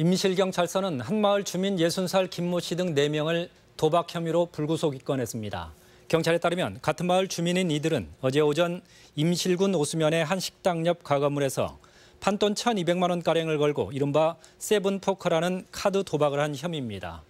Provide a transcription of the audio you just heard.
임실경찰서는 한마을 주민 60살 김모 씨 등 4명을 도박 혐의로 불구속 입건했습니다. 경찰에 따르면 같은 마을 주민인 이들은 어제 오전 임실군 오수면의 한 식당 옆 가건물에서 판돈 1,200만 원가량을 걸고 이른바 세븐포커라는 카드 도박을 한 혐의입니다.